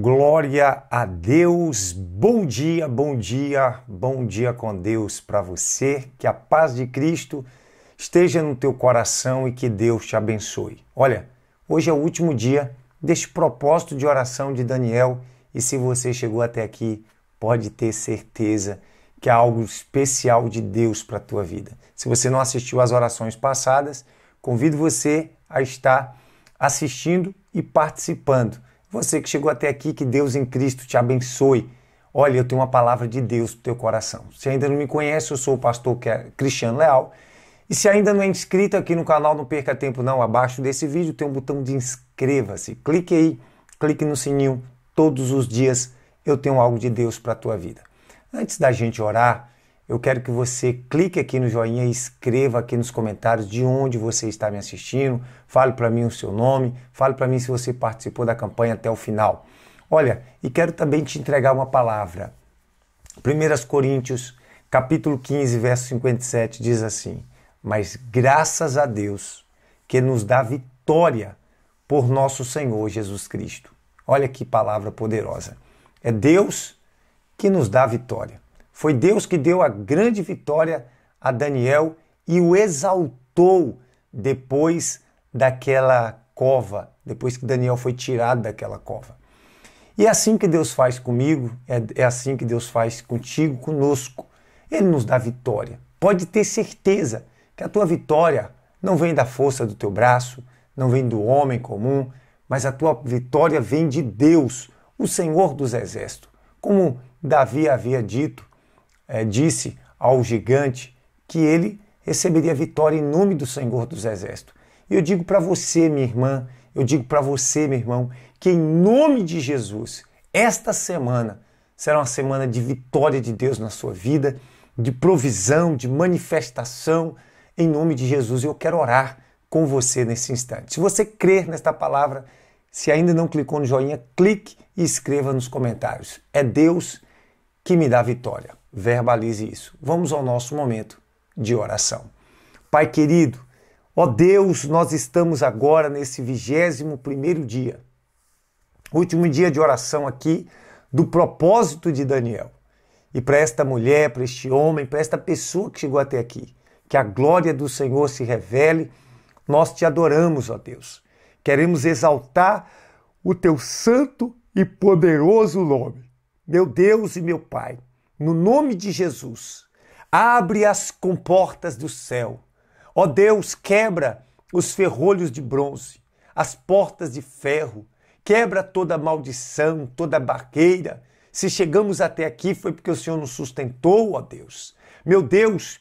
Glória a Deus, bom dia, bom dia, bom dia com Deus para você. Que a paz de Cristo esteja no teu coração e que Deus te abençoe. Olha, hoje é o último dia deste propósito de oração de Daniel e se você chegou até aqui, pode ter certeza que há algo especial de Deus para a tua vida. Se você não assistiu às orações passadas, convido você a estar assistindo e participando você que chegou até aqui, que Deus em Cristo te abençoe. Olha, eu tenho uma palavra de Deus para o teu coração. Se ainda não me conhece, eu sou o pastor é Cristiano Leal. E se ainda não é inscrito aqui no canal, não perca tempo não. Abaixo desse vídeo tem um botão de inscreva-se. Clique aí, clique no sininho. Todos os dias eu tenho algo de Deus para a tua vida. Antes da gente orar, eu quero que você clique aqui no joinha e escreva aqui nos comentários de onde você está me assistindo. Fale para mim o seu nome, fale para mim se você participou da campanha até o final. Olha, e quero também te entregar uma palavra. 1 Coríntios, capítulo 15, verso 57 diz assim: "Mas graças a Deus que nos dá vitória por nosso Senhor Jesus Cristo". Olha que palavra poderosa. É Deus que nos dá vitória. Foi Deus que deu a grande vitória a Daniel e o exaltou depois daquela cova, depois que Daniel foi tirado daquela cova. E é assim que Deus faz comigo, é, é assim que Deus faz contigo, conosco. Ele nos dá vitória. Pode ter certeza que a tua vitória não vem da força do teu braço, não vem do homem comum, mas a tua vitória vem de Deus, o Senhor dos Exércitos. Como Davi havia dito é, disse ao gigante que ele receberia vitória em nome do Senhor dos Exércitos. E eu digo para você, minha irmã, eu digo para você, meu irmão, que em nome de Jesus, esta semana será uma semana de vitória de Deus na sua vida, de provisão, de manifestação. Em nome de Jesus, eu quero orar com você nesse instante. Se você crer nesta palavra, se ainda não clicou no joinha, clique e escreva nos comentários. É Deus que me dá vitória verbalize isso. Vamos ao nosso momento de oração. Pai querido, ó Deus, nós estamos agora nesse vigésimo primeiro dia, último dia de oração aqui do propósito de Daniel. E para esta mulher, para este homem, para esta pessoa que chegou até aqui, que a glória do Senhor se revele, nós te adoramos, ó Deus. Queremos exaltar o teu santo e poderoso nome. Meu Deus e meu Pai, no nome de Jesus. Abre as comportas do céu. Ó Deus, quebra os ferrolhos de bronze, as portas de ferro, quebra toda maldição, toda barreira. Se chegamos até aqui foi porque o Senhor nos sustentou, ó Deus. Meu Deus,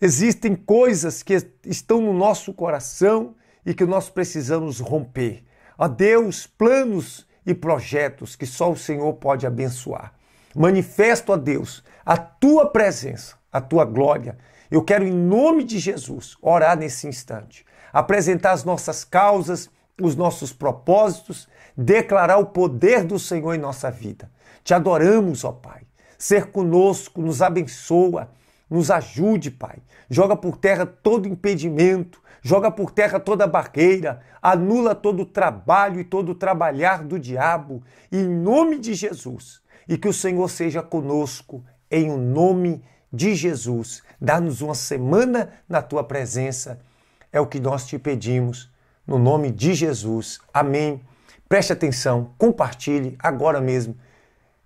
existem coisas que estão no nosso coração e que nós precisamos romper. Ó Deus, planos e projetos que só o Senhor pode abençoar manifesto a Deus a tua presença, a tua glória. Eu quero, em nome de Jesus, orar nesse instante, apresentar as nossas causas, os nossos propósitos, declarar o poder do Senhor em nossa vida. Te adoramos, ó Pai. Ser conosco, nos abençoa, nos ajude, Pai. Joga por terra todo impedimento, joga por terra toda barreira, anula todo o trabalho e todo o trabalhar do diabo. E, em nome de Jesus, e que o Senhor seja conosco em o um nome de Jesus. Dá-nos uma semana na tua presença, é o que nós te pedimos, no nome de Jesus. Amém. Preste atenção, compartilhe agora mesmo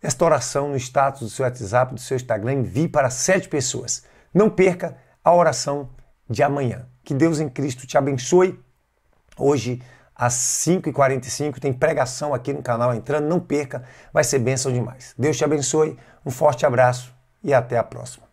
esta oração no status do seu WhatsApp, do seu Instagram, envie para sete pessoas. Não perca a oração de amanhã. Que Deus em Cristo te abençoe hoje às 5h45 tem pregação aqui no canal entrando, não perca, vai ser bênção demais. Deus te abençoe, um forte abraço e até a próxima.